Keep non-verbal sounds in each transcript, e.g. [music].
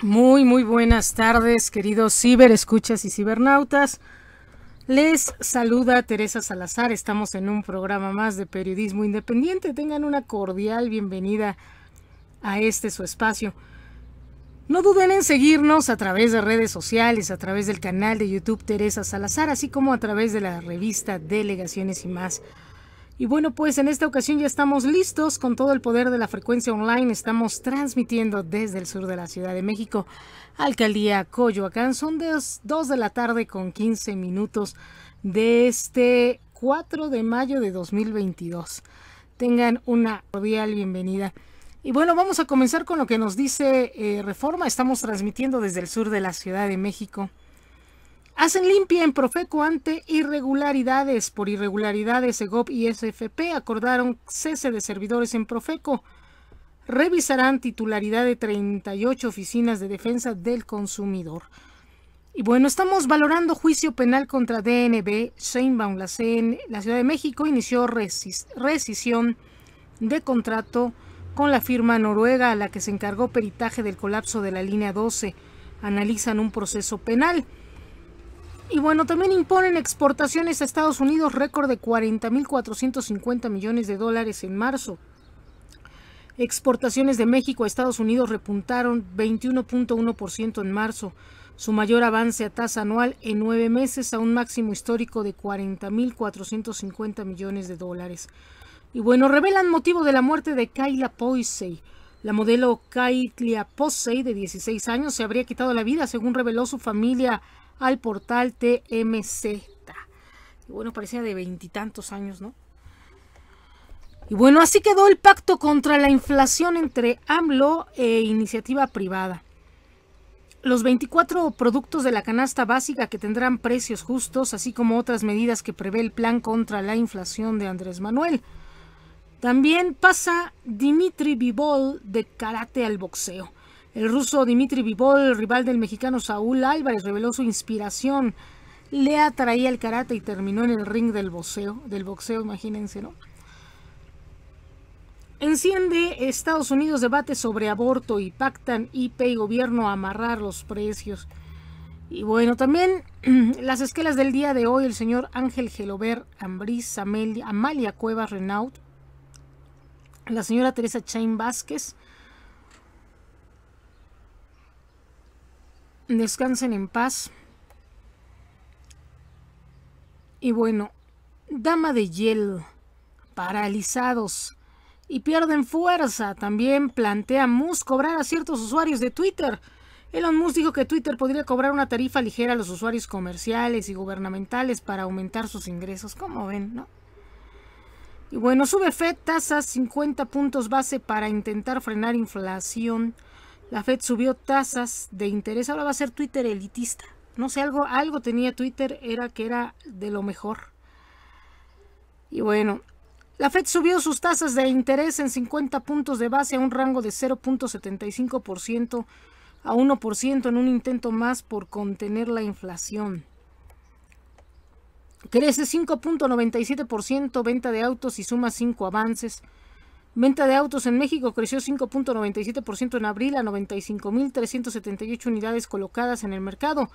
Muy, muy buenas tardes, queridos ciberescuchas y cibernautas. Les saluda Teresa Salazar. Estamos en un programa más de periodismo independiente. Tengan una cordial bienvenida a este su espacio. No duden en seguirnos a través de redes sociales, a través del canal de YouTube Teresa Salazar, así como a través de la revista Delegaciones y más. Y bueno, pues en esta ocasión ya estamos listos con todo el poder de la frecuencia online. Estamos transmitiendo desde el sur de la Ciudad de México, Alcaldía Coyoacán. Son dos 2 de la tarde con 15 minutos de este 4 de mayo de 2022. Tengan una cordial bienvenida. Y bueno, vamos a comenzar con lo que nos dice eh, Reforma. Estamos transmitiendo desde el sur de la Ciudad de México. Hacen limpia en Profeco ante irregularidades. Por irregularidades, EGOP y SFP acordaron cese de servidores en Profeco. Revisarán titularidad de 38 oficinas de defensa del consumidor. Y bueno, estamos valorando juicio penal contra DNB. Sheinbaum, la, CN, la Ciudad de México, inició rescisión de contrato con la firma noruega a la que se encargó peritaje del colapso de la línea 12. Analizan un proceso penal. Y bueno, también imponen exportaciones a Estados Unidos récord de 40.450 millones de dólares en marzo. Exportaciones de México a Estados Unidos repuntaron 21.1% en marzo, su mayor avance a tasa anual en nueve meses a un máximo histórico de 40.450 millones de dólares. Y bueno, revelan motivo de la muerte de Kayla Poisey. La modelo Kayla Posey, de 16 años, se habría quitado la vida, según reveló su familia al portal TMZ. Y bueno, parecía de veintitantos años, ¿no? Y bueno, así quedó el pacto contra la inflación entre AMLO e iniciativa privada. Los 24 productos de la canasta básica que tendrán precios justos, así como otras medidas que prevé el plan contra la inflación de Andrés Manuel. También pasa Dimitri Vivol de karate al boxeo. El ruso Dimitri Vivol, rival del mexicano Saúl Álvarez, reveló su inspiración. Le atraía el karate y terminó en el ring del boxeo, del boxeo, imagínense, ¿no? Enciende Estados Unidos debate sobre aborto y pactan IP y gobierno a amarrar los precios. Y bueno, también [clears throat] las esquelas del día de hoy, el señor Ángel Gelover Ambriz, Amalia Cuevas Renaud, la señora Teresa Chain Vázquez, descansen en paz. Y bueno, Dama de hielo. paralizados y pierden fuerza. También plantea Musk cobrar a ciertos usuarios de Twitter. Elon Musk dijo que Twitter podría cobrar una tarifa ligera a los usuarios comerciales y gubernamentales para aumentar sus ingresos. Como ven, ¿no? Y bueno, sube Fed tasas 50 puntos base para intentar frenar inflación. La Fed subió tasas de interés, ahora va a ser Twitter elitista. No sé, algo, algo tenía Twitter, era que era de lo mejor. Y bueno, la Fed subió sus tasas de interés en 50 puntos de base a un rango de 0.75% a 1% en un intento más por contener la inflación. Crece 5.97% venta de autos y suma 5 avances. Venta de autos en México creció 5.97% en abril a 95.378 unidades colocadas en el mercado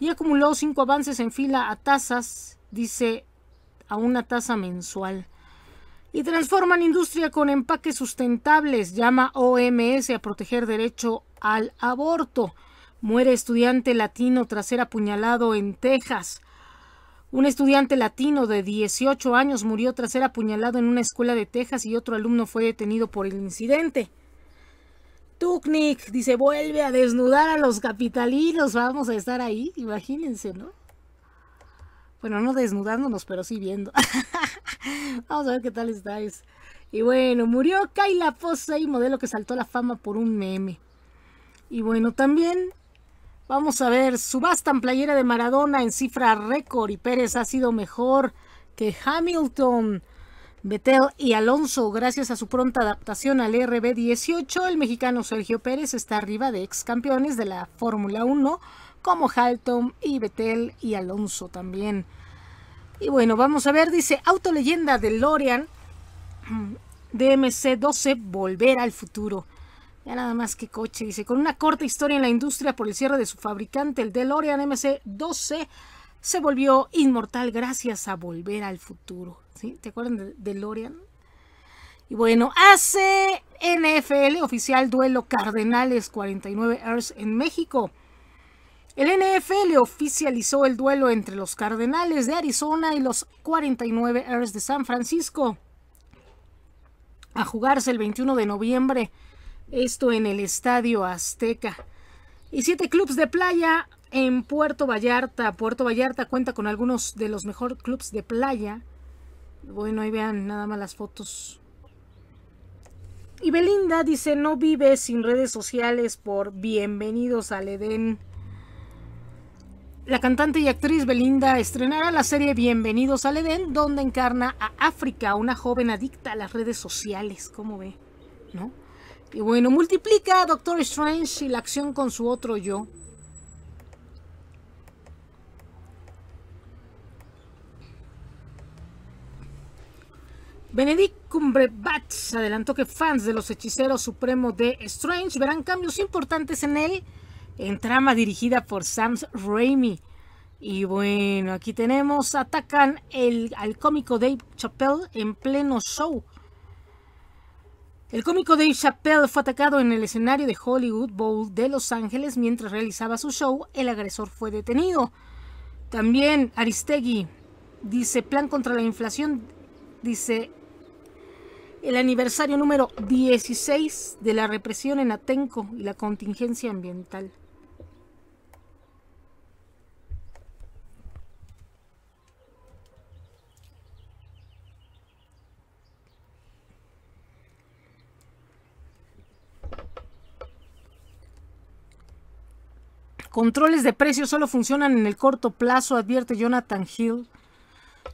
y acumuló cinco avances en fila a tasas, dice, a una tasa mensual. Y transforman industria con empaques sustentables, llama OMS a proteger derecho al aborto. Muere estudiante latino tras ser apuñalado en Texas. Un estudiante latino de 18 años murió tras ser apuñalado en una escuela de Texas y otro alumno fue detenido por el incidente. Tuknik dice, vuelve a desnudar a los capitalinos, vamos a estar ahí, imagínense, ¿no? Bueno, no desnudándonos, pero sí viendo. [laughs] vamos a ver qué tal estáis. Y bueno, murió Kyla Posey, modelo que saltó la fama por un meme. Y bueno, también Vamos a ver, subastan playera de Maradona en cifra récord y Pérez ha sido mejor que Hamilton. Betel y Alonso, gracias a su pronta adaptación al RB18, el mexicano Sergio Pérez está arriba de ex campeones de la Fórmula 1, como Halton y Betel y Alonso también. Y bueno, vamos a ver, dice Autoleyenda de Lorian, [clears throat] DMC12, Volver al Futuro. Ya nada más que coche, dice, con una corta historia en la industria por el cierre de su fabricante, el DeLorean MC-12 se volvió inmortal gracias a Volver al Futuro. ¿Sí? ¿Te acuerdan de DeLorean? Y bueno, hace NFL oficial duelo Cardenales 49 Ers en México. El NFL oficializó el duelo entre los Cardenales de Arizona y los 49 Ers de San Francisco a jugarse el 21 de noviembre esto en el Estadio Azteca. Y siete clubes de playa en Puerto Vallarta. Puerto Vallarta cuenta con algunos de los mejores clubes de playa. Bueno, ahí vean nada más las fotos. Y Belinda dice, no vive sin redes sociales por Bienvenidos al Edén. La cantante y actriz Belinda estrenará la serie Bienvenidos al Edén, donde encarna a África, una joven adicta a las redes sociales, ¿Cómo ve, ¿no? Y bueno, multiplica a Doctor Strange y la acción con su otro yo. Benedict Cumberbatch adelantó que fans de los hechiceros supremos de Strange verán cambios importantes en él en trama dirigida por Sam Raimi. Y bueno, aquí tenemos, atacan el, al cómico Dave Chappelle en pleno show. El cómico Dave Chappelle fue atacado en el escenario de Hollywood Bowl de Los Ángeles mientras realizaba su show. El agresor fue detenido. También Aristegui dice plan contra la inflación. Dice el aniversario número 16 de la represión en Atenco y la contingencia ambiental. Controles de precios solo funcionan en el corto plazo, advierte Jonathan Hill.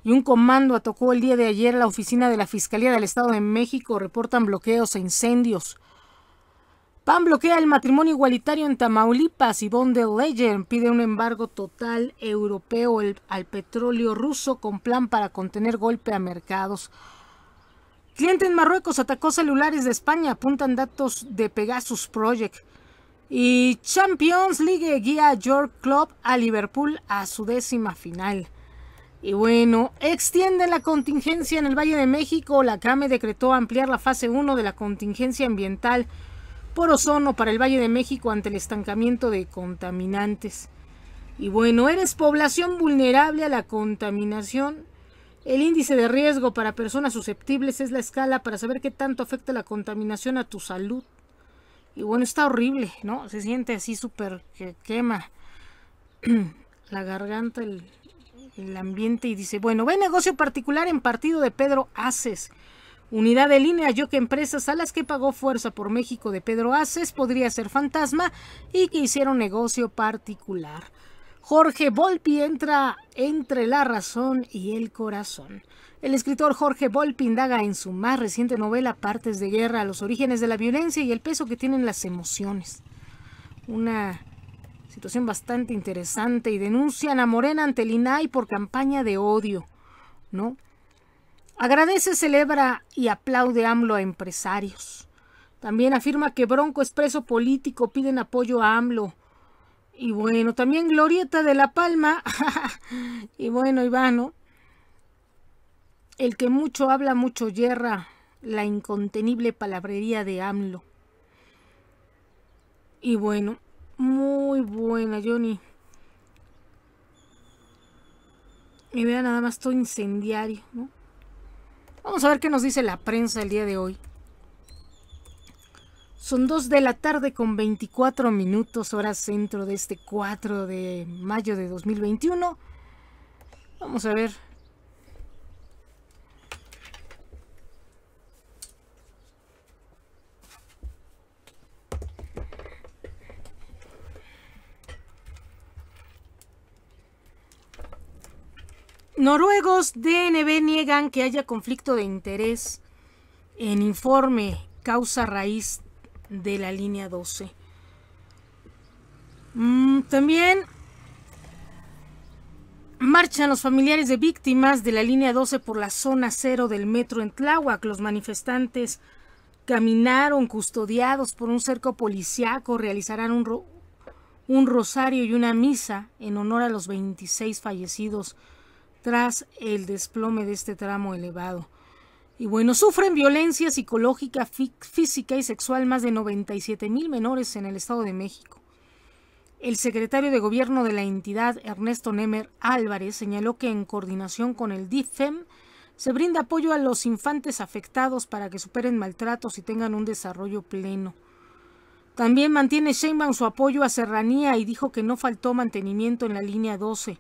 Y un comando atacó el día de ayer la oficina de la Fiscalía del Estado de México. Reportan bloqueos e incendios. PAN bloquea el matrimonio igualitario en Tamaulipas. Y de Leyen pide un embargo total europeo al petróleo ruso con plan para contener golpe a mercados. Cliente en Marruecos atacó celulares de España, apuntan datos de Pegasus Project. Y Champions League guía York Club a Liverpool a su décima final. Y bueno, extiende la contingencia en el Valle de México. La CAME decretó ampliar la fase 1 de la contingencia ambiental por ozono para el Valle de México ante el estancamiento de contaminantes. Y bueno, eres población vulnerable a la contaminación. El índice de riesgo para personas susceptibles es la escala para saber qué tanto afecta la contaminación a tu salud. Y bueno, está horrible, ¿no? Se siente así súper que quema [clears throat] la garganta, el, el ambiente y dice, bueno, ve negocio particular en partido de Pedro Aces. Unidad de línea yo que Empresas a las que pagó fuerza por México de Pedro Aces podría ser fantasma y que hicieron negocio particular. Jorge Volpi entra entre la razón y el corazón. El escritor Jorge Volpi indaga en su más reciente novela Partes de Guerra los orígenes de la violencia y el peso que tienen las emociones. Una situación bastante interesante y denuncian a Morena ante el INAI por campaña de odio, ¿no? Agradece, celebra y aplaude AMLO a empresarios. También afirma que Bronco es preso político, piden apoyo a AMLO. Y bueno, también Glorieta de la Palma. [laughs] y bueno, Ivano. El que mucho habla, mucho yerra. La incontenible palabrería de AMLO. Y bueno, muy buena, Johnny. Y vea nada más todo incendiario, ¿no? Vamos a ver qué nos dice la prensa el día de hoy. Son dos de la tarde con 24 minutos, hora centro de este 4 de mayo de 2021. Vamos a ver. Noruegos DNB niegan que haya conflicto de interés en informe causa raíz de la línea 12. Mm, también Marchan los familiares de víctimas de la línea 12 por la zona 0 del metro en Tláhuac. Los manifestantes caminaron custodiados por un cerco policiaco, realizarán un, un rosario y una misa en honor a los 26 fallecidos tras el desplome de este tramo elevado. Y bueno, sufren violencia psicológica, física y sexual más de 97 mil menores en el Estado de México. El secretario de Gobierno de la entidad, Ernesto Nemer Álvarez, señaló que en coordinación con el DIFEM se brinda apoyo a los infantes afectados para que superen maltratos y tengan un desarrollo pleno. También mantiene Sheinbaum su apoyo a Serranía y dijo que no faltó mantenimiento en la línea 12.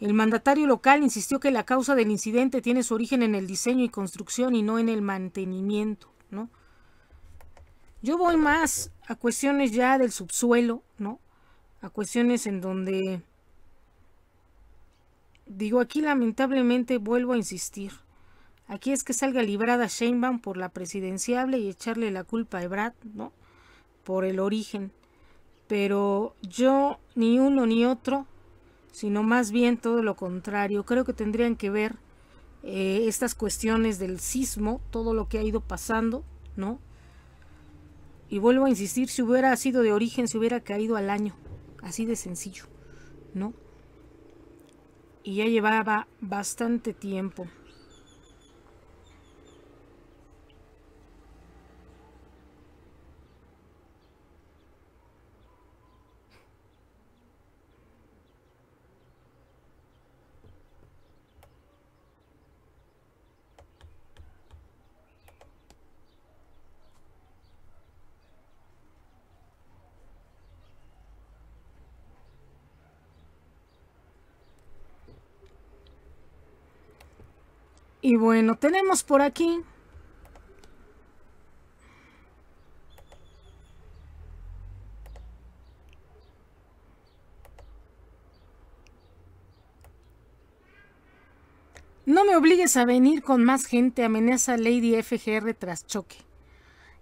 El mandatario local insistió que la causa del incidente tiene su origen en el diseño y construcción y no en el mantenimiento, ¿no? Yo voy más a cuestiones ya del subsuelo, ¿no? A cuestiones en donde digo aquí lamentablemente vuelvo a insistir. Aquí es que salga librada Sheinbaum por la presidenciable y echarle la culpa a brad ¿no? Por el origen. Pero yo ni uno ni otro sino más bien todo lo contrario. Creo que tendrían que ver eh, estas cuestiones del sismo, todo lo que ha ido pasando, ¿no? Y vuelvo a insistir, si hubiera sido de origen, se hubiera caído al año, así de sencillo, ¿no? Y ya llevaba bastante tiempo. Y bueno, tenemos por aquí No me obligues a venir con más gente, amenaza Lady FGR tras choque.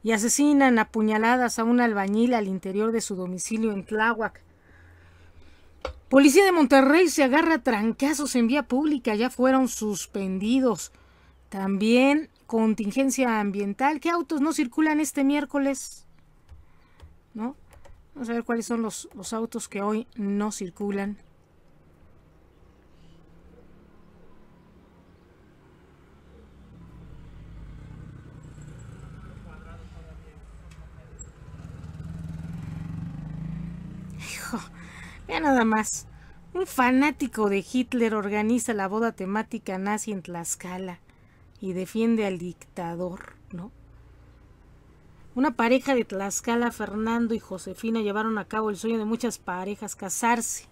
Y asesinan a puñaladas a un albañil al interior de su domicilio en Tláhuac. Policía de Monterrey se agarra trancazos en vía pública, ya fueron suspendidos. También contingencia ambiental. ¿Qué autos no circulan este miércoles? ¿No? Vamos a ver cuáles son los, los autos que hoy no circulan. Vean nada más. Un fanático de Hitler organiza la boda temática nazi en Tlaxcala y defiende al dictador, ¿no? Una pareja de Tlaxcala, Fernando y Josefina, llevaron a cabo el sueño de muchas parejas, casarse.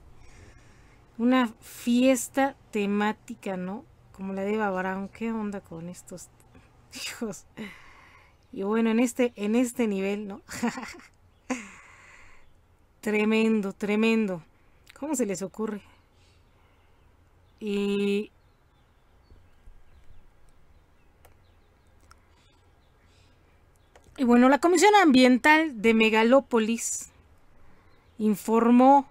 Una fiesta temática, ¿no? Como la de Eva ¿Qué onda con estos [laughs] hijos? Y bueno, en este, en este nivel, ¿no? [laughs] Tremendo, tremendo. ¿Cómo se les ocurre? Y... bueno, la Comisión Ambiental de Megalópolis informó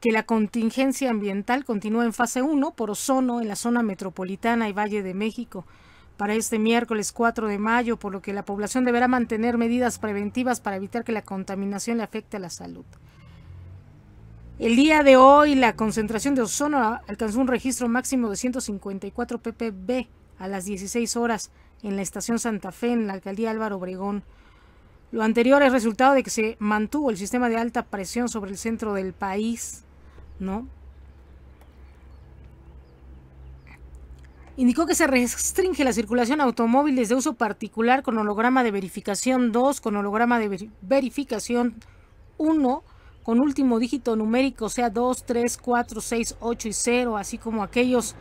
que la contingencia ambiental continúa en fase 1 por ozono en la zona metropolitana y Valle de México para este miércoles 4 de mayo, por lo que la población deberá mantener medidas preventivas para evitar que la contaminación le afecte a la salud. El día de hoy la concentración de ozono alcanzó un registro máximo de 154 ppb a las 16 horas en la estación Santa Fe en la alcaldía Álvaro Obregón. Lo anterior es resultado de que se mantuvo el sistema de alta presión sobre el centro del país, ¿no? Indicó que se restringe la circulación a automóviles de uso particular con holograma de verificación 2, con holograma de verificación 1, con último dígito numérico, sea 2, 3, 4, 6, 8 y 0, así como aquellos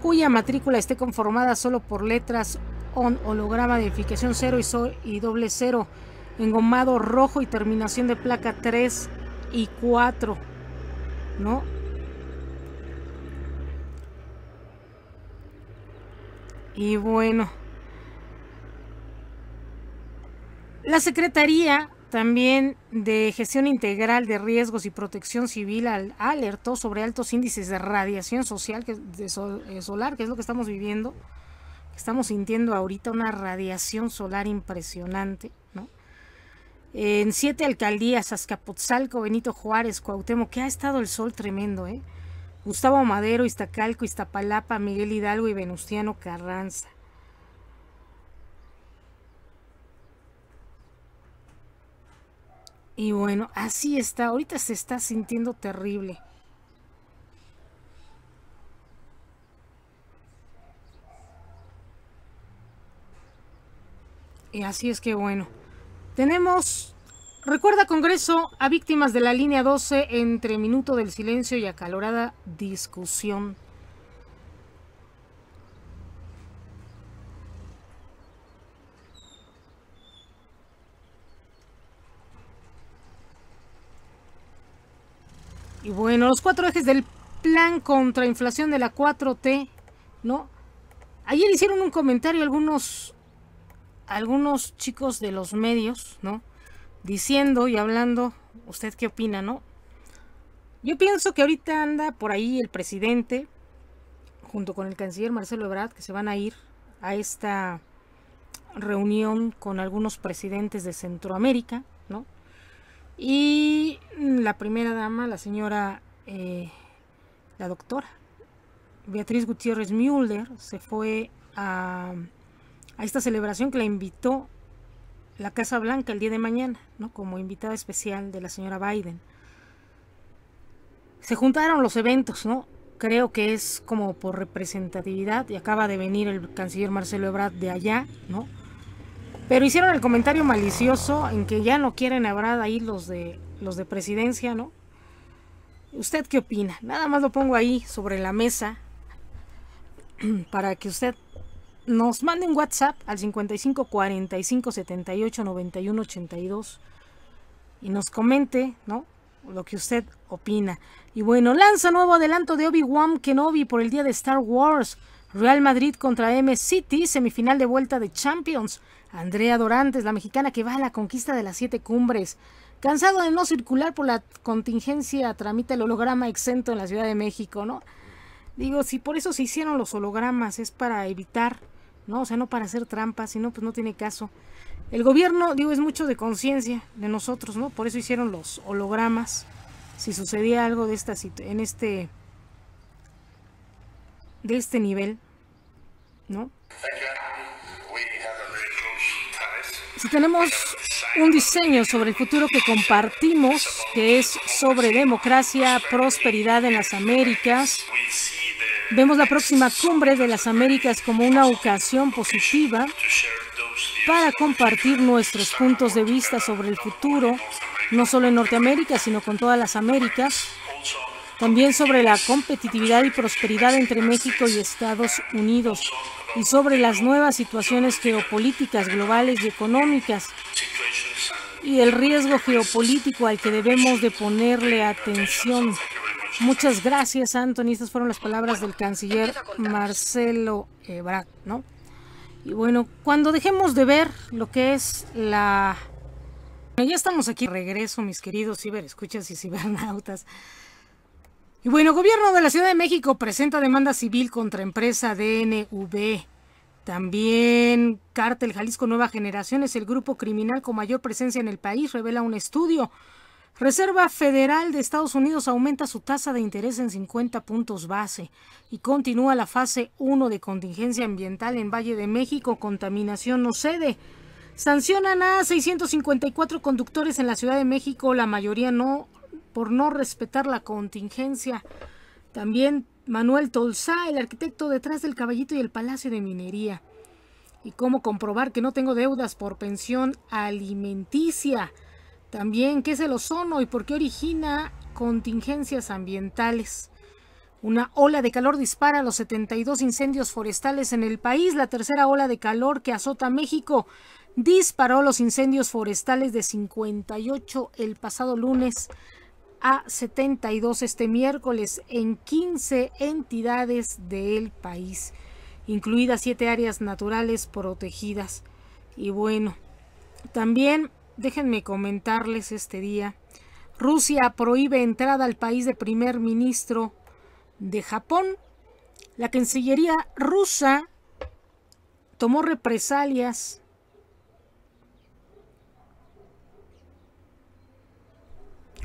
cuya matrícula esté conformada solo por letras on holograma de verificación 0 y, y doble 0, engomado rojo y terminación de placa 3 y 4, ¿no? Y bueno, la Secretaría también de Gestión Integral de Riesgos y Protección Civil alertó sobre altos índices de radiación social eh, solar, que es lo que estamos viviendo. Estamos sintiendo ahorita una radiación solar impresionante, ¿no? En siete alcaldías, Azcapotzalco, Benito Juárez, Cuauhtémoc, que ha estado el sol tremendo, ¿eh? Gustavo Madero, Iztacalco, Iztapalapa, Miguel Hidalgo y Venustiano Carranza. Y bueno, así está. Ahorita se está sintiendo terrible. Y así es que bueno, tenemos Recuerda Congreso a víctimas de la línea 12 entre minuto del silencio y acalorada discusión. Y bueno, los cuatro ejes del plan contra inflación de la 4T, ¿no? Ayer hicieron un comentario algunos, algunos chicos de los medios, ¿no? diciendo y hablando. ¿Usted qué opina, no? Yo pienso que ahorita anda por ahí el presidente, junto con el canciller Marcelo Ebrard, que se van a ir a esta reunión con algunos presidentes de Centroamérica, ¿no? Y la primera dama, la señora, eh, la doctora Beatriz Gutiérrez Müller, se fue a, a esta celebración que la invitó la Casa Blanca el día de mañana, ¿no? como invitada especial de la señora Biden. Se juntaron los eventos, ¿no? Creo que es como por representatividad y acaba de venir el canciller Marcelo Ebrard de allá, ¿no? Pero hicieron el comentario malicioso en que ya no quieren Ebrard ahí los de los de presidencia, ¿no? ¿Usted qué opina? Nada más lo pongo ahí sobre la mesa [clears throat] para que usted nos manden WhatsApp al 55 45 78 91 82 y nos comente, ¿no? Lo que usted opina. Y bueno, lanza nuevo adelanto de Obi-Wan Kenobi por el día de Star Wars. Real Madrid contra M City, semifinal de vuelta de Champions. Andrea Dorantes, la mexicana que va a la conquista de las siete cumbres. Cansado de no circular por la contingencia, tramita el holograma exento en la Ciudad de México, ¿no? Digo, si por eso se hicieron los hologramas, es para evitar ¿no? O sea, no para hacer trampas, sino pues no tiene caso. El gobierno, digo, es mucho de conciencia de nosotros, ¿no? Por eso hicieron los hologramas. Si sucedía algo de esta en este de este nivel, ¿no? Si tenemos un diseño sobre el futuro que compartimos, que es sobre democracia, prosperidad en las Américas, Vemos la próxima cumbre de las Américas como una ocasión positiva para compartir nuestros puntos de vista sobre el futuro, no solo en Norteamérica, sino con todas las Américas, también sobre la competitividad y prosperidad entre México y Estados Unidos, y sobre las nuevas situaciones geopolíticas globales y económicas, y el riesgo geopolítico al que debemos de ponerle atención. Muchas gracias, Anthony. Estas fueron las palabras del canciller Marcelo Ebrard, ¿no? Y bueno, cuando dejemos de ver lo que es la... ya estamos aquí regreso, mis queridos ciberescuchas y cibernautas. Y bueno, gobierno de la Ciudad de México presenta demanda civil contra empresa DNV. También Cártel Jalisco Nueva Generación es el grupo criminal con mayor presencia en el país, revela un estudio. Reserva Federal de Estados Unidos aumenta su tasa de interés en 50 puntos base y continúa la fase 1 de contingencia ambiental en Valle de México. Contaminación no cede. Sancionan a 654 conductores en la Ciudad de México, la mayoría no por no respetar la contingencia. También Manuel Tolsá, el arquitecto detrás del Caballito y el Palacio de Minería. Y cómo comprobar que no tengo deudas por pensión alimenticia. También, ¿qué es el ozono y por qué origina contingencias ambientales? Una ola de calor dispara los 72 incendios forestales en el país. La tercera ola de calor que azota México disparó los incendios forestales de 58 el pasado lunes a 72 este miércoles en 15 entidades del país, incluidas 7 áreas naturales protegidas. Y bueno, también déjenme comentarles este día. Rusia prohíbe entrada al país de primer ministro de Japón. La Cancillería rusa tomó represalias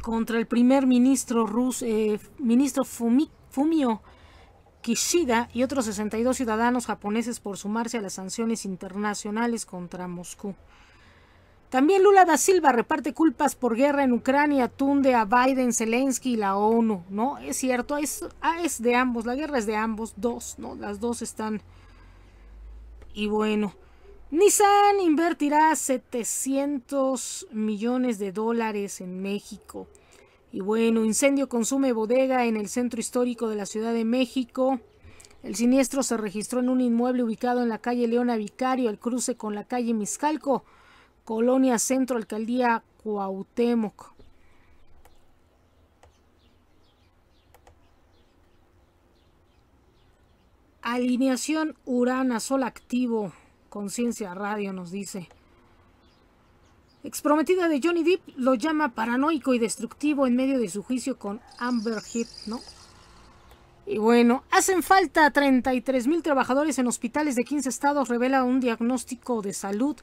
contra el primer ministro ruso, eh, ministro Fumio Kishida y otros 62 ciudadanos japoneses por sumarse a las sanciones internacionales contra Moscú. También Lula da Silva reparte culpas por guerra en Ucrania, tunde a Biden, Zelensky y la ONU, ¿no? Es cierto, es, ah, de ambos, la guerra es de ambos, dos, ¿no? Las dos están... Y bueno, Nissan invertirá 700 millones de dólares en México. Y bueno, incendio consume bodega en el centro histórico de la Ciudad de México. El siniestro se registró en un inmueble ubicado en la calle Leona Vicario, al cruce con la calle Mizcalco. Colonia Centro, Alcaldía Cuauhtémoc. Alineación Urana, Sol Activo, Conciencia Radio nos dice. Exprometida de Johnny Depp lo llama paranoico y destructivo en medio de su juicio con Amber Heard, ¿no? Y bueno, hacen falta 33 mil trabajadores en hospitales de 15 estados, revela un diagnóstico de salud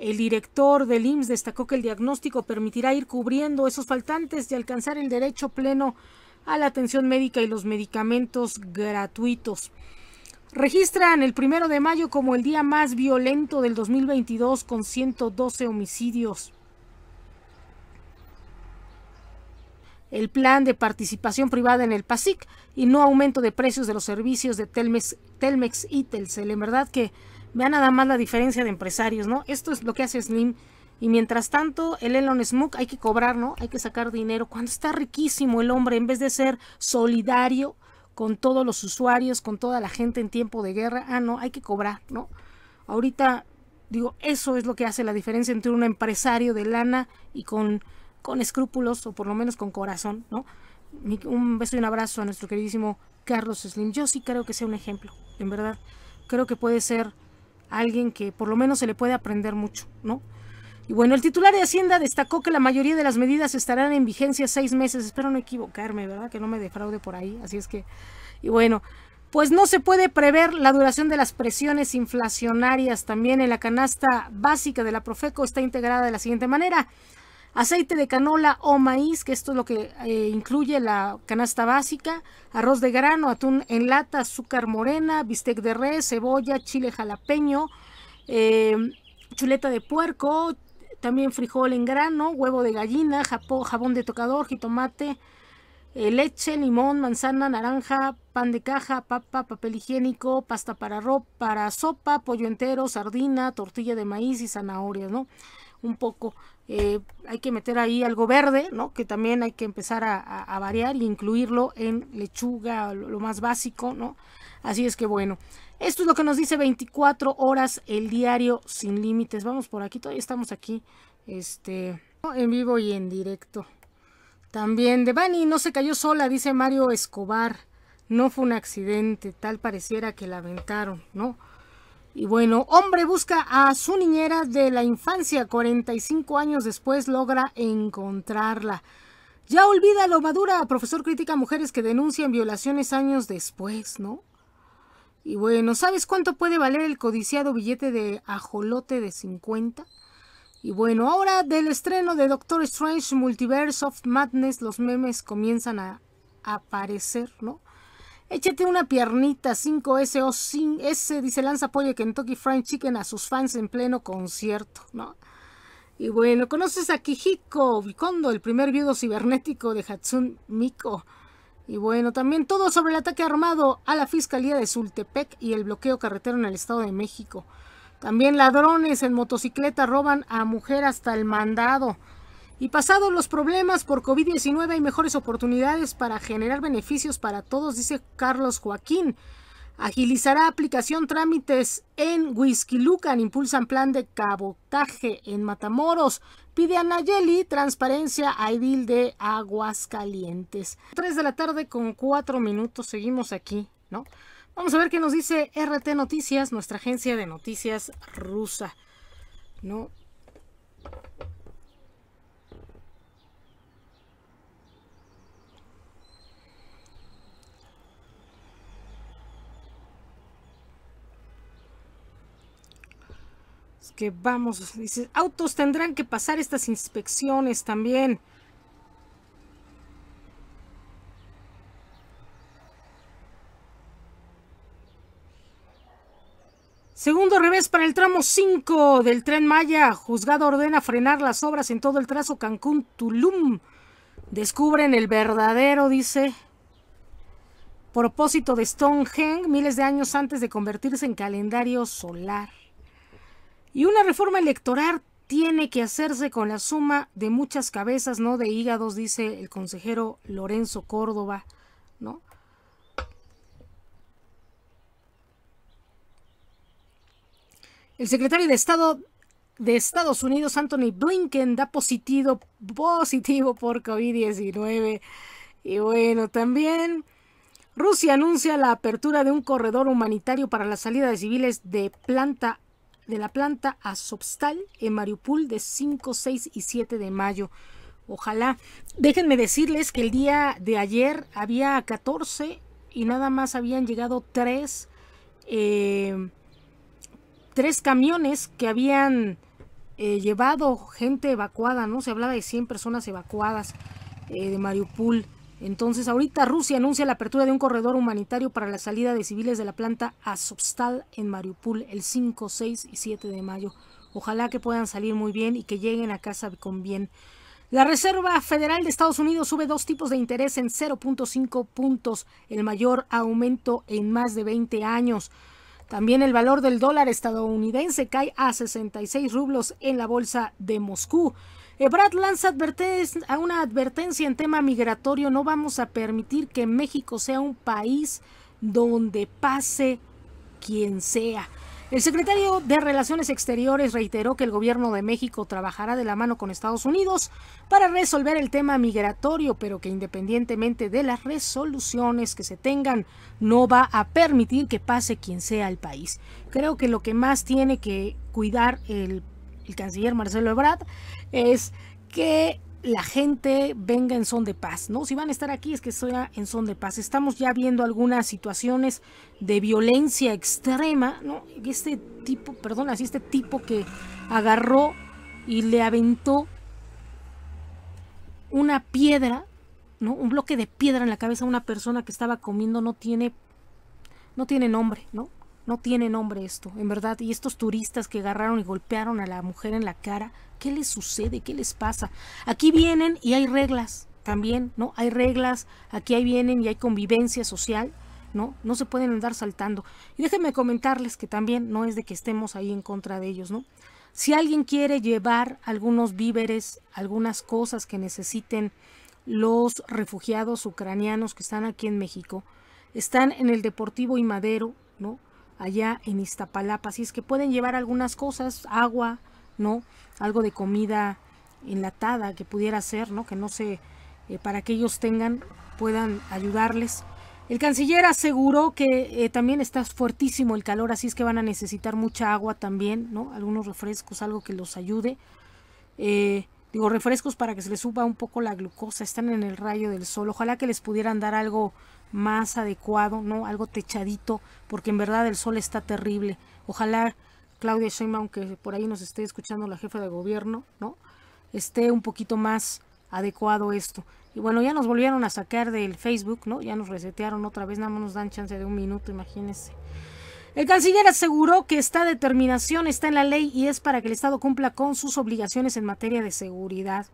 el director del IMSS destacó que el diagnóstico permitirá ir cubriendo esos faltantes y alcanzar el derecho pleno a la atención médica y los medicamentos gratuitos. Registran el primero de mayo como el día más violento del 2022 con 112 homicidios. El plan de participación privada en el PASIC y no aumento de precios de los servicios de Telmex, Telmex y Telcel. En verdad que Vean nada más la diferencia de empresarios, ¿no? Esto es lo que hace Slim. Y mientras tanto, el Elon Musk hay que cobrar, ¿no? Hay que sacar dinero. Cuando está riquísimo el hombre, en vez de ser solidario con todos los usuarios, con toda la gente en tiempo de guerra, ah, no, hay que cobrar, ¿no? Ahorita, digo, eso es lo que hace la diferencia entre un empresario de lana y con, con escrúpulos, o por lo menos con corazón, ¿no? Un beso y un abrazo a nuestro queridísimo Carlos Slim. Yo sí creo que sea un ejemplo, en verdad. Creo que puede ser alguien que por lo menos se le puede aprender mucho, ¿no? Y bueno, el titular de Hacienda destacó que la mayoría de las medidas estarán en vigencia seis meses. Espero no equivocarme, ¿verdad? Que no me defraude por ahí. Así es que, y bueno, pues no se puede prever la duración de las presiones inflacionarias. También en la canasta básica de la Profeco está integrada de la siguiente manera aceite de canola o maíz, que esto es lo que eh, incluye la canasta básica, arroz de grano, atún en lata, azúcar morena, bistec de res, cebolla, chile jalapeño, em, chuleta de puerco, también frijol en grano, huevo de gallina, jabón de tocador, jitomate, eh, leche, limón, manzana, naranja, pan de caja, papa, papel higiénico, pasta para, ropa, para sopa, pollo entero, sardina, tortilla de maíz y zanahorias, ¿no? Un poco. Eh, hay que meter ahí algo verde, ¿no? Que también hay que empezar a, variar e incluirlo en lechuga, lo, más básico, ¿no? Así es que bueno, esto es lo que nos dice 24 horas el diario sin límites. Vamos por aquí, todavía estamos aquí, este, en vivo y en directo. También de Bani, no se cayó sola, dice Mario Escobar. No fue un accidente, tal pareciera que la aventaron, ¿no? Y bueno, hombre busca a su niñera de la infancia, 45 años después logra encontrarla. Ya olvida lo madura, profesor critica a mujeres que denuncian violaciones años después, ¿no? Y bueno, ¿sabes cuánto puede valer el codiciado billete de ajolote de 50? Y bueno, ahora del estreno de Doctor Strange Multiverse of Madness, los memes comienzan a aparecer, ¿no? Échate una piernita 5S o sin S, dice Lanza Pollo de Kentucky Fried Chicken a sus fans en pleno concierto, ¿no? Y bueno, conoces a Kijiko Vicondo, el primer viudo cibernético de Hatsune Miko. Y bueno, también todo sobre el ataque armado a la Fiscalía de Zultepec y el bloqueo carretero en el Estado de México. También ladrones en motocicleta roban a mujer hasta el mandado. Y pasados los problemas por COVID-19 hay mejores oportunidades para generar beneficios para todos, dice Carlos Joaquín. Agilizará aplicación trámites en Lucan. impulsan plan de cabotaje en Matamoros. Pide a Nayeli transparencia a Edil de Aguascalientes. 3 de la tarde con cuatro minutos, seguimos aquí, ¿no? Vamos a ver qué nos dice RT Noticias, nuestra agencia de noticias rusa, ¿no? que vamos. Dice, autos tendrán que pasar estas inspecciones también. Segundo revés para el tramo 5 del tren Maya. Juzgado ordena frenar las obras en todo el trazo Cancún-Tulum. Descubren el verdadero, dice. Propósito de Stonehenge, miles de años antes de convertirse en calendario solar. Y una reforma electoral tiene que hacerse con la suma de muchas cabezas, no de hígados, dice el consejero Lorenzo Córdoba, ¿no? El secretario de Estado de Estados Unidos, Anthony Blinken, da positivo, positivo por COVID-19. Y bueno, también Rusia anuncia la apertura de un corredor humanitario para la salida de civiles de planta de la planta a Sobstal en Mariupol de 5, 6 y 7 de mayo. Ojalá. Déjenme decirles que el día de ayer había 14 y nada más habían llegado 3, 3 eh, camiones que habían eh, llevado gente evacuada, ¿no? Se hablaba de 100 personas evacuadas eh, de Mariupol. Entonces, ahorita Rusia anuncia la apertura de un corredor humanitario para la salida de civiles de la planta Azovstal en Mariupol el 5, 6 y 7 de mayo. Ojalá que puedan salir muy bien y que lleguen a casa con bien. La Reserva Federal de Estados Unidos sube dos tipos de interés en 0.5 puntos, el mayor aumento en más de 20 años. También el valor del dólar estadounidense cae a 66 rublos en la bolsa de Moscú. Ebrad lanza a una advertencia en tema migratorio. No vamos a permitir que México sea un país donde pase quien sea. El secretario de Relaciones Exteriores reiteró que el gobierno de México trabajará de la mano con Estados Unidos para resolver el tema migratorio, pero que independientemente de las resoluciones que se tengan, no va a permitir que pase quien sea el país. Creo que lo que más tiene que cuidar el, canciller Marcelo Ebrard es que la gente venga en son de paz, ¿no? Si van a estar aquí es que sea en son de paz. Estamos ya viendo algunas situaciones de violencia extrema, ¿no? Este tipo, perdón, así este tipo que agarró y le aventó una piedra, ¿no? Un bloque de piedra en la cabeza a una persona que estaba comiendo no tiene no tiene nombre, ¿no? No tiene nombre esto, en verdad. Y estos turistas que agarraron y golpearon a la mujer en la cara, ¿Qué les sucede? ¿Qué les pasa? Aquí vienen y hay reglas también, ¿no? Hay reglas, aquí ahí vienen y hay convivencia social, ¿no? No se pueden andar saltando. Y déjenme comentarles que también no es de que estemos ahí en contra de ellos, ¿no? Si alguien quiere llevar algunos víveres, algunas cosas que necesiten los refugiados ucranianos que están aquí en México, están en el Deportivo y Madero, ¿no? Allá en Iztapalapa, así es que pueden llevar algunas cosas, agua, algo de comida enlatada que pudiera ser, ¿no? Que no sé, eh, para que ellos tengan, puedan ayudarles. El canciller aseguró que eh, también está fuertísimo el calor, así es que van a necesitar mucha agua también, ¿no? Algunos refrescos, algo que los ayude. Eh, digo, refrescos para que se les suba un poco la glucosa, están en el rayo del sol. Ojalá que les pudieran dar algo más adecuado, ¿no? Algo techadito, porque en verdad el sol está terrible. Ojalá Claudia Sheinbaum, que por ahí nos esté escuchando la jefa de gobierno, ¿no? Esté un poquito más adecuado esto. Y bueno, ya nos volvieron a sacar del Facebook, ¿no? Ya nos resetearon otra vez, nada más nos dan chance de un minuto, imagínense. El canciller aseguró que esta determinación está en la ley y es para que el Estado cumpla con sus obligaciones en materia de seguridad.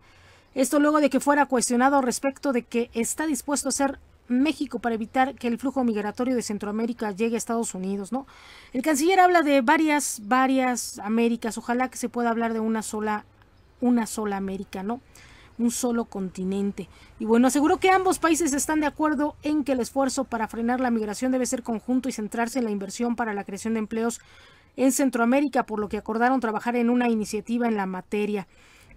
Esto luego de que fuera cuestionado respecto de que está dispuesto a hacer México para evitar que el flujo migratorio de Centroamérica llegue a Estados Unidos, ¿no? El canciller habla de varias, varias Américas, ojalá que se pueda hablar de una sola, una sola América, ¿no? un solo continente. Y bueno, aseguró que ambos países están de acuerdo en que el esfuerzo para frenar la migración debe ser conjunto y centrarse en la inversión para la creación de empleos en Centroamérica, por lo que acordaron trabajar en una iniciativa en la materia.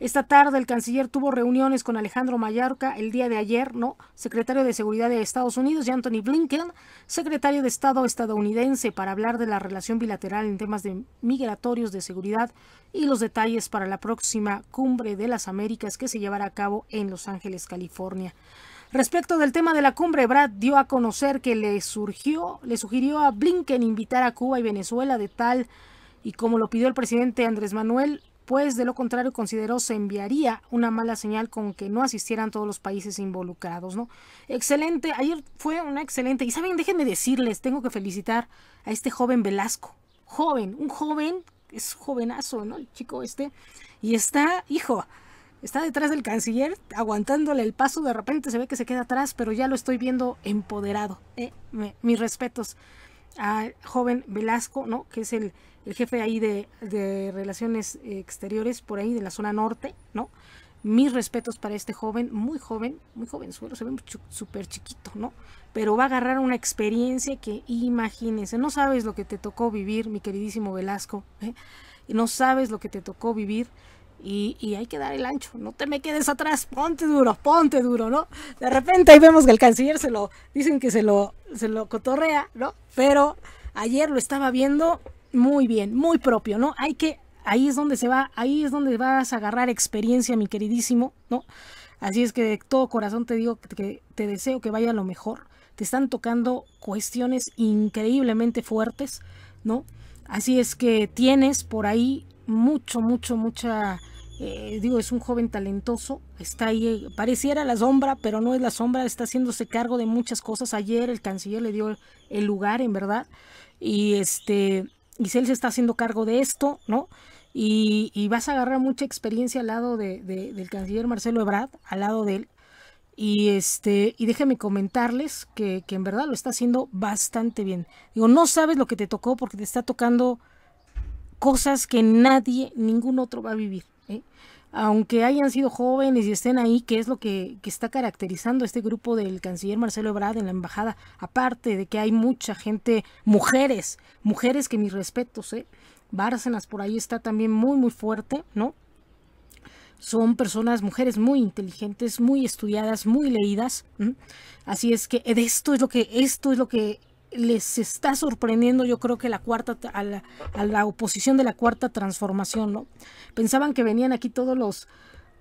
Esta tarde el canciller tuvo reuniones con Alejandro Mayorca el día de ayer, ¿no? Secretario de Seguridad de Estados Unidos y Anthony Blinken, secretario de Estado estadounidense, para hablar de la relación bilateral en temas de migratorios, de seguridad y los detalles para la próxima cumbre de las Américas que se llevará a cabo en Los Ángeles, California. Respecto del tema de la cumbre, Brad dio a conocer que le surgió, le sugirió a Blinken invitar a Cuba y Venezuela de tal y como lo pidió el presidente Andrés Manuel pues de lo contrario consideró se enviaría una mala señal con que no asistieran todos los países involucrados, ¿no? Excelente, ayer fue una excelente, y saben, déjenme decirles, tengo que felicitar a este joven Velasco, joven, un joven, es jovenazo, ¿no? El chico este, y está, hijo, está detrás del canciller, aguantándole el paso, de repente se ve que se queda atrás, pero ya lo estoy viendo empoderado, ¿eh? mis respetos a joven Velasco, ¿no? Que es el el jefe ahí de, Relaciones eh, Exteriores, por ahí de la zona norte, ¿no? Mis respetos para este joven, muy joven, muy joven, suelo, se ve súper chiquito, ¿no? Pero va a agarrar una experiencia que, imagínense, no sabes lo que te tocó vivir, mi queridísimo Velasco, ¿eh? no sabes lo que te tocó vivir. Y, hay que dar el ancho, no te me quedes atrás, ponte duro, ponte duro, ¿no? De repente ahí vemos que el canciller se lo, dicen que se lo, se lo cotorrea, ¿no? Pero ayer lo estaba viendo muy bien, muy propio, ¿no? Hay que, ahí es donde se va, ahí es donde vas a agarrar experiencia, mi queridísimo, ¿no? Así es que de todo corazón te digo que te deseo que vaya lo mejor. Te están tocando cuestiones increíblemente fuertes, ¿no? Así es que tienes por ahí mucho, mucho, mucha... Eh, digo, es un joven talentoso, está ahí, eh, pareciera la sombra, pero no es la sombra, está haciéndose cargo de muchas cosas. Ayer el canciller le dio el lugar, en verdad, y este, Giselle se está haciendo cargo de esto, ¿no? Y, vas a agarrar mucha experiencia al lado de, del canciller Marcelo Ebrard, al lado de él. Y, este, y déjenme comentarles que, que en verdad lo está haciendo bastante bien. Digo, no sabes lo que te tocó porque te está tocando cosas que nadie, ningún otro va a vivir. ¿eh? aunque hayan sido jóvenes y estén ahí, qué es lo que, está caracterizando este grupo del canciller Marcelo Ebrard en la embajada, aparte de que hay mucha gente, mujeres, mujeres que mis respetos, ¿eh? Bárcenas por ahí está también muy, muy fuerte, ¿no? Son personas, mujeres muy inteligentes, muy estudiadas, muy leídas. Así es que de esto es lo que, esto es lo que les está sorprendiendo yo creo que la cuarta a la, oposición de la cuarta transformación no pensaban que venían aquí todos los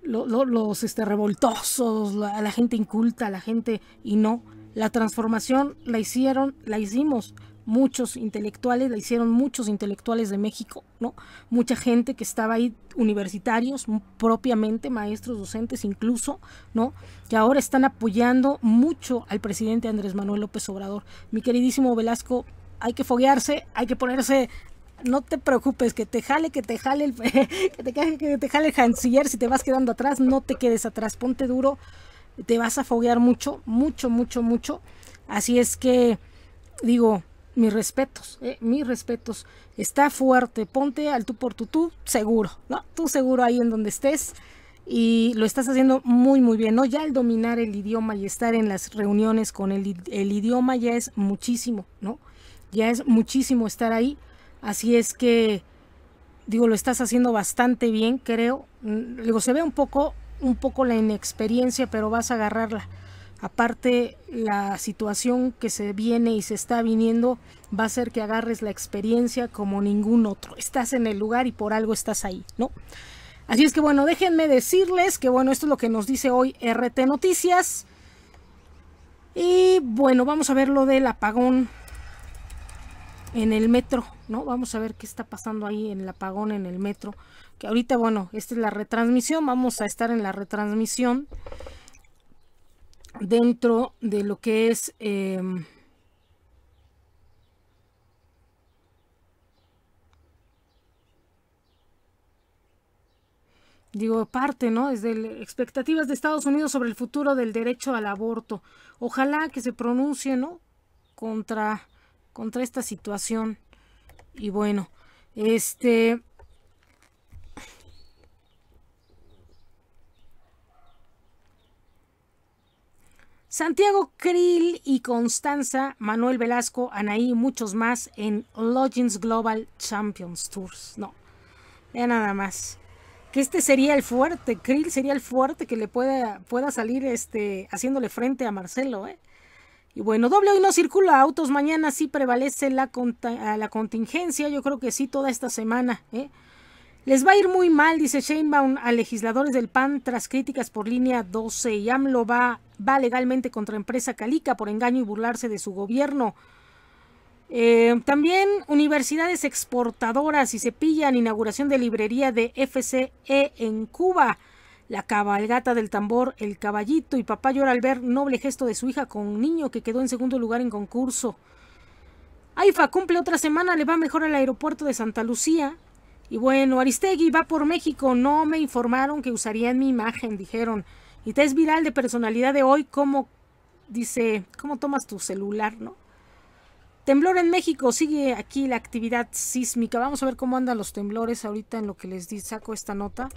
los, este, revoltosos a la gente inculta a la gente y no la transformación la hicieron la hicimos muchos intelectuales, la hicieron muchos intelectuales de México, ¿no? Mucha gente que estaba ahí, universitarios propiamente, maestros, docentes incluso, ¿no? Que ahora están apoyando mucho al presidente Andrés Manuel López Obrador. Mi queridísimo Velasco, hay que foguearse, hay que ponerse no te preocupes, que te jale, que te jale el, [laughs] que te, jale el canciller, si te vas quedando atrás, no te quedes atrás, ponte duro, te vas a foguear mucho, mucho, mucho, mucho. Así es que, digo, mis respetos, eh, mis respetos. Está fuerte, ponte al tú por tú, tú seguro, ¿no? Tú seguro ahí en donde estés y lo estás haciendo muy, muy bien, ¿no? Ya el dominar el idioma y estar en las reuniones con el, idioma ya es muchísimo, ¿no? Ya es muchísimo estar ahí. Así es que, digo, lo estás haciendo bastante bien, creo. Digo, se ve un poco, un poco la inexperiencia, pero vas a agarrarla. Aparte, la situación que se viene y se está viniendo va a ser que agarres la experiencia como ningún otro. Estás en el lugar y por algo estás ahí, ¿no? Así es que bueno, déjenme decirles que bueno, esto es lo que nos dice hoy RT Noticias. Y bueno, vamos a ver lo del apagón en el metro, ¿no? Vamos a ver qué está pasando ahí en el apagón en el metro. Que ahorita, bueno, esta es la retransmisión, vamos a estar en la retransmisión dentro de lo que es em, digo, parte, ¿no? Desde expectativas de Estados Unidos sobre el futuro del derecho al aborto. Ojalá que se pronuncie, ¿no? Contra, contra esta situación. Y bueno, este, Santiago Krill y Constanza, Manuel Velasco, Anaí y muchos más en Logins Global Champions Tours. No, ya nada más. Que este sería el fuerte, Krill sería el fuerte que le pueda, pueda salir este, haciéndole frente a Marcelo. ¿eh? Y bueno, doble hoy no circula autos, mañana sí prevalece la, la contingencia, yo creo que sí toda esta semana. ¿eh? Les va a ir muy mal, dice Sheinbaum, a legisladores del PAN tras críticas por línea 12 y AMLO va, va legalmente contra empresa Calica por engaño y burlarse de su gobierno. Eh, también universidades exportadoras y cepillan inauguración de librería de FCE en Cuba. La cabalgata del tambor, el caballito y papá llora al ver noble gesto de su hija con un niño que quedó en segundo lugar en concurso. AIFA cumple otra semana, le va mejor al aeropuerto de Santa Lucía. Y bueno, Aristegui va por México, no me informaron que usarían mi imagen, dijeron. Y te es viral de personalidad de hoy, ¿cómo dice, cómo tomas tu celular, no? Temblor en México, sigue aquí la actividad sísmica. Vamos a ver cómo andan los temblores ahorita en lo que les di, saco esta nota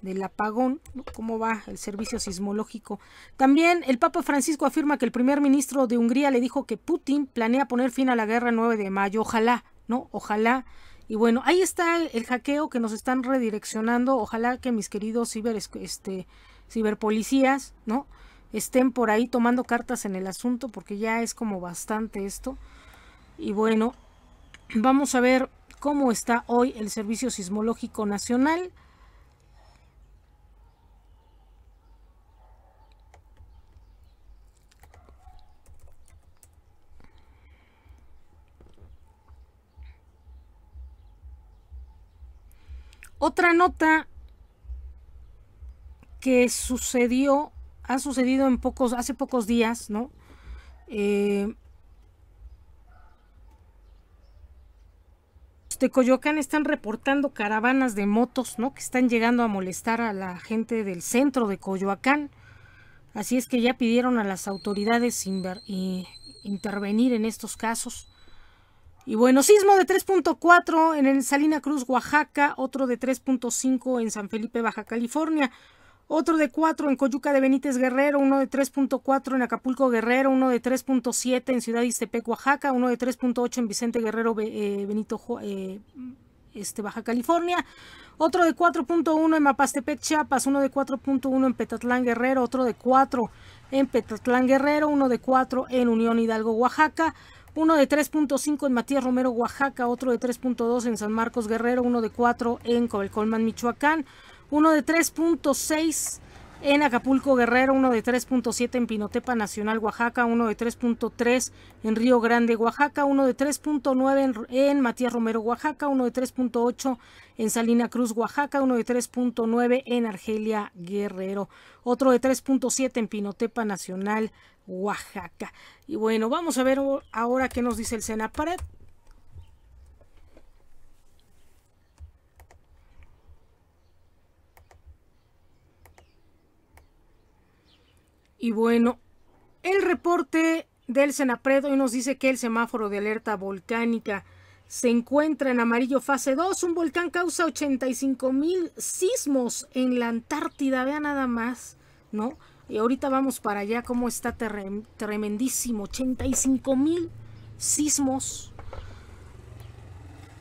del apagón, ¿no? cómo va el servicio sismológico. También el Papa Francisco afirma que el primer ministro de Hungría le dijo que Putin planea poner fin a la guerra el 9 de mayo. Ojalá, ¿no? Ojalá y bueno, ahí está el, hackeo que nos están redireccionando. Ojalá que mis queridos ciber, este, ciberpolicías, ¿no? Estén por ahí tomando cartas en el asunto porque ya es como bastante esto. Y bueno, vamos a ver cómo está hoy el Servicio Sismológico Nacional. Otra nota que sucedió, ha sucedido en pocos, hace pocos días, ¿no? Eh, de Coyoacán están reportando caravanas de motos, ¿no? Que están llegando a molestar a la gente del centro de Coyoacán. Así es que ya pidieron a las autoridades intervenir en estos casos. Y bueno, sismo de 3.4 en Salina Cruz, Oaxaca, otro de 3.5 en San Felipe, Baja California, otro de 4 en Coyuca de Benítez Guerrero, uno de 3.4 en Acapulco Guerrero, uno de 3.7 en Ciudad Istepec, Oaxaca, uno de 3.8 en Vicente Guerrero, eh, Benito eh, este, Baja California, otro de 4.1 en Mapastepec, Chiapas, uno de 4.1 en Petatlán Guerrero, otro de 4 en Petatlán Guerrero, uno de 4 en Unión Hidalgo, Oaxaca, uno de 3.5 en Matías Romero, Oaxaca, otro de 3.2 en San Marcos Guerrero, uno de 4 en Colman, Michoacán, uno de 3.6 en Acapulco Guerrero, uno de 3.7 en Pinotepa Nacional, Oaxaca, uno de 3.3 en Río Grande, Oaxaca, uno de 3.9 en, en, Matías Romero, Oaxaca, uno de 3.8 en Salina Cruz, Oaxaca, uno de 3.9 en Argelia Guerrero, otro de 3.7 en Pinotepa Nacional, Oaxaca. Y bueno, vamos a ver ahora qué nos dice el Senapared. Y bueno, el reporte del Senapred hoy nos dice que el semáforo de alerta volcánica se encuentra en amarillo fase 2. Un volcán causa 85 mil sismos en la Antártida, vean nada más, ¿no? Y ahorita vamos para allá, cómo está tremendísimo. 85 mil sismos.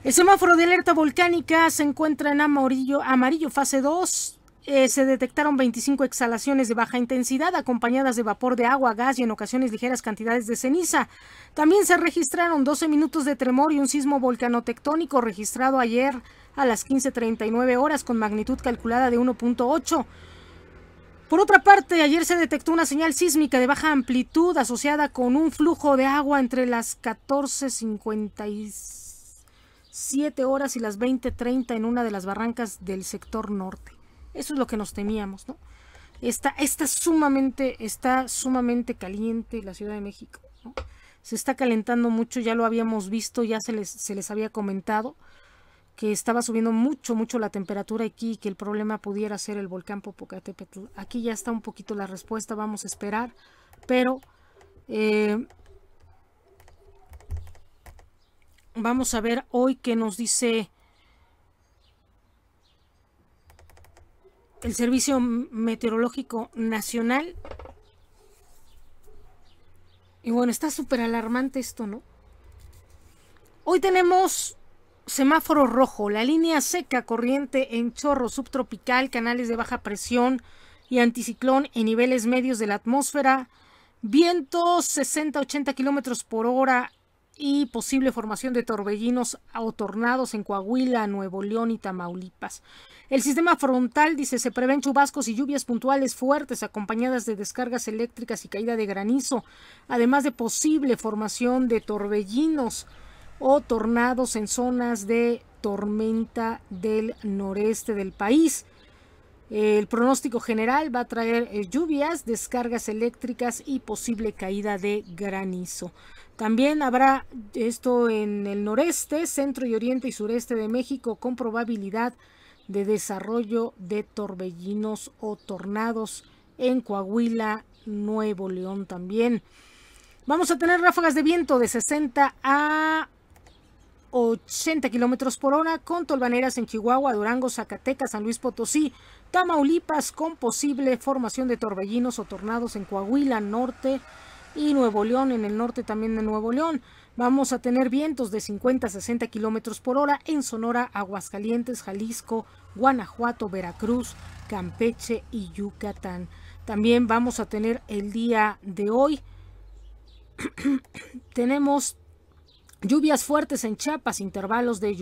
El semáforo de alerta volcánica se encuentra en amarillo, fase 2. Eh, se detectaron 25 exhalaciones de baja intensidad acompañadas de vapor de agua, gas y en ocasiones ligeras cantidades de ceniza. También se registraron 12 minutos de tremor y un sismo volcanotectónico registrado ayer a las 15.39 horas con magnitud calculada de 1.8. Por otra parte, ayer se detectó una señal sísmica de baja amplitud asociada con un flujo de agua entre las 14.57 horas y las 20.30 en una de las barrancas del sector norte. Eso es lo que nos temíamos, ¿no? Está, está, sumamente, está sumamente caliente la Ciudad de México, Se está calentando mucho, ya lo habíamos visto, ya se les había comentado que estaba subiendo mucho, mucho la temperatura aquí y que el problema pudiera ser el volcán Popocatépetl. Aquí ya está un poquito la respuesta, vamos a esperar, pero eh, vamos a ver hoy qué nos dice el Servicio Meteorológico Nacional. Y bueno, está súper alarmante esto, ¿no? Hoy tenemos semáforo rojo, la línea seca corriente en chorro subtropical, canales de baja presión y anticiclón en niveles medios de la atmósfera, vientos 60-80 kilómetros por hora y posible formación de torbellinos o tornados en Coahuila, Nuevo León y Tamaulipas. El sistema frontal dice se prevén chubascos y lluvias puntuales fuertes acompañadas de descargas eléctricas y caída de granizo, además de posible formación de torbellinos o tornados en zonas de tormenta del noreste del país. El pronóstico general va a traer eh, lluvias, descargas eléctricas y posible caída de granizo. También habrá esto en el noreste, centro y oriente y sureste de México con probabilidad de desarrollo de torbellinos o tornados en Coahuila, Nuevo León también. Vamos a tener ráfagas de viento de 60 a 80 kilómetros por hora, con tolvaneras en Chihuahua, Durango, Zacatecas, San Luis Potosí, Tamaulipas, con posible formación de torbellinos o tornados en Coahuila, Norte y Nuevo León, en el norte también de Nuevo León. Vamos a tener vientos de 50 a 60 kilómetros por hora en Sonora, Aguascalientes, Jalisco, Guanajuato, Veracruz, Campeche y Yucatán. También vamos a tener el día de hoy. [clears throat] tenemos Lluvias fuertes en Chiapas, intervalos de,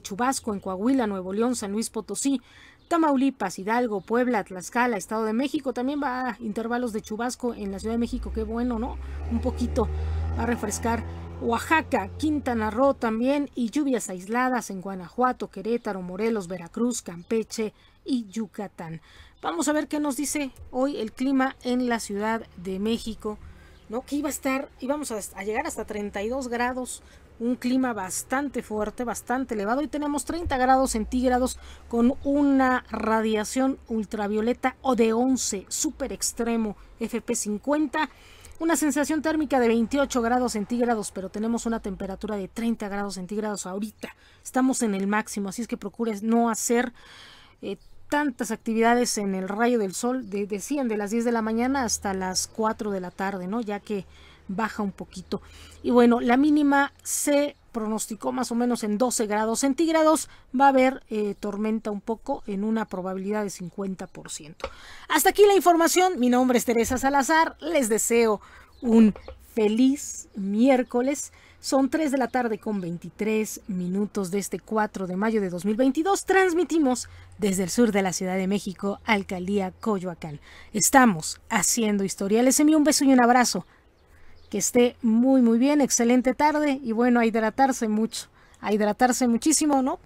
chubasco en Coahuila, Nuevo León, San Luis Potosí, Tamaulipas, Hidalgo, Puebla, Tlaxcala, Estado de México. También va a intervalos de chubasco en la Ciudad de México. Qué bueno, ¿no? Un poquito a refrescar. Oaxaca, Quintana Roo también y lluvias aisladas en Guanajuato, Querétaro, Morelos, Veracruz, Campeche y Yucatán. Vamos a ver qué nos dice hoy el clima en la Ciudad de México. ¿no? Que iba a estar, íbamos a llegar hasta 32 grados un clima bastante fuerte, bastante elevado. y tenemos 30 grados centígrados con una radiación ultravioleta o de 11, super extremo, FP50. Una sensación térmica de 28 grados centígrados, pero tenemos una temperatura de 30 grados centígrados ahorita. Estamos en el máximo, así es que procures no hacer eh, tantas actividades en el rayo del sol. De, decían de las 10 de la mañana hasta las 4 de la tarde, ¿no? Ya que baja un poquito. Y bueno, la mínima se pronosticó más o menos en 12 grados centígrados, va a haber eh, tormenta un poco en una probabilidad de 50%. Hasta aquí la información, mi nombre es Teresa Salazar, les deseo un feliz miércoles. Son 3 de la tarde con 23 minutos de este 4 de mayo de 2022. Transmitimos desde el sur de la Ciudad de México, Alcaldía Coyoacán. Estamos haciendo historia. Les envío un beso y un abrazo que esté muy, muy bien, excelente tarde y bueno, a hidratarse mucho, a hidratarse muchísimo, ¿no?